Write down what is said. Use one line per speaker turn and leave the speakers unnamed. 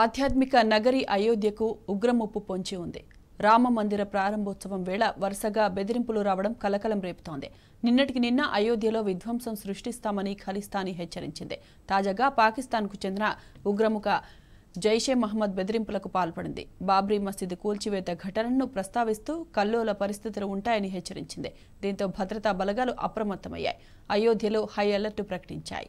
ఆధ్యాత్మిక నగరి అయోధ్యకు ఉగ్రముప్పు పొంచి ఉంది రామ మందిర ప్రారంభోత్సవం వేళ వరుసగా బెదిరింపులు రావడం కలకలం రేపుతోంది నిన్నటికి నిన్న అయోధ్యలో విధ్వంసం సృష్టిస్తామని ఖలిస్తానీ హెచ్చరించింది తాజాగా పాకిస్తాన్కు చెందిన ఉగ్రముఖ జైషే మహమ్మద్ బెదిరింపులకు పాల్పడింది బాబ్రీ మసీదు కూల్చివేత ఘటనను ప్రస్తావిస్తూ కల్లోల పరిస్థితులు ఉంటాయని హెచ్చరించింది దీంతో భద్రతా బలగాలు అప్రమత్తమయ్యాయి అయోధ్యలో హై అలర్ట్ ప్రకటించాయి